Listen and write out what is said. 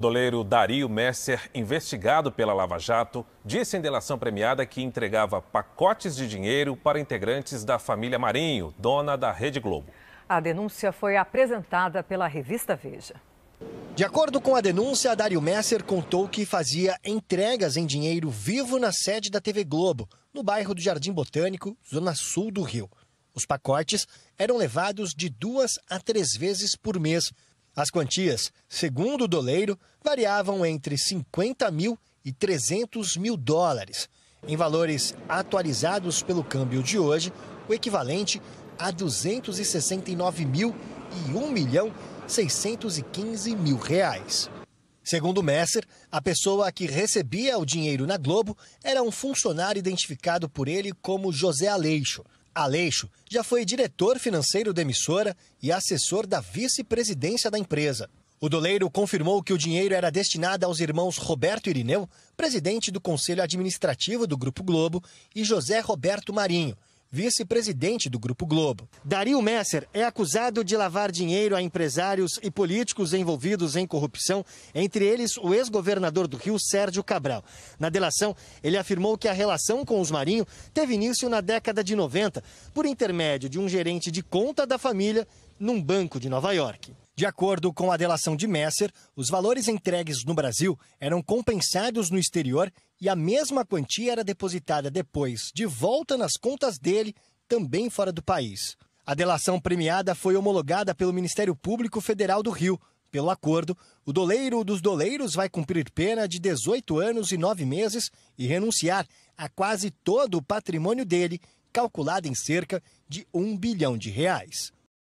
Doleiro Dario Messer, investigado pela Lava Jato, disse em delação premiada que entregava pacotes de dinheiro para integrantes da família Marinho, dona da Rede Globo. A denúncia foi apresentada pela revista Veja. De acordo com a denúncia, Dario Messer contou que fazia entregas em dinheiro vivo na sede da TV Globo, no bairro do Jardim Botânico, zona sul do Rio. Os pacotes eram levados de duas a três vezes por mês as quantias, segundo o doleiro, variavam entre 50 mil e 300 mil dólares. Em valores atualizados pelo câmbio de hoje, o equivalente a 269 mil e 1 milhão 615 mil reais. Segundo Messer, a pessoa que recebia o dinheiro na Globo era um funcionário identificado por ele como José Aleixo. Aleixo já foi diretor financeiro da emissora e assessor da vice-presidência da empresa. O doleiro confirmou que o dinheiro era destinado aos irmãos Roberto Irineu, presidente do Conselho Administrativo do Grupo Globo, e José Roberto Marinho, vice-presidente do Grupo Globo. Dario Messer é acusado de lavar dinheiro a empresários e políticos envolvidos em corrupção, entre eles o ex-governador do Rio, Sérgio Cabral. Na delação, ele afirmou que a relação com os Marinho teve início na década de 90, por intermédio de um gerente de conta da família num banco de Nova York. De acordo com a delação de Messer, os valores entregues no Brasil eram compensados no exterior e a mesma quantia era depositada depois de volta nas contas dele, também fora do país. A delação premiada foi homologada pelo Ministério Público Federal do Rio. Pelo acordo, o doleiro dos doleiros vai cumprir pena de 18 anos e 9 meses e renunciar a quase todo o patrimônio dele, calculado em cerca de 1 bilhão de reais.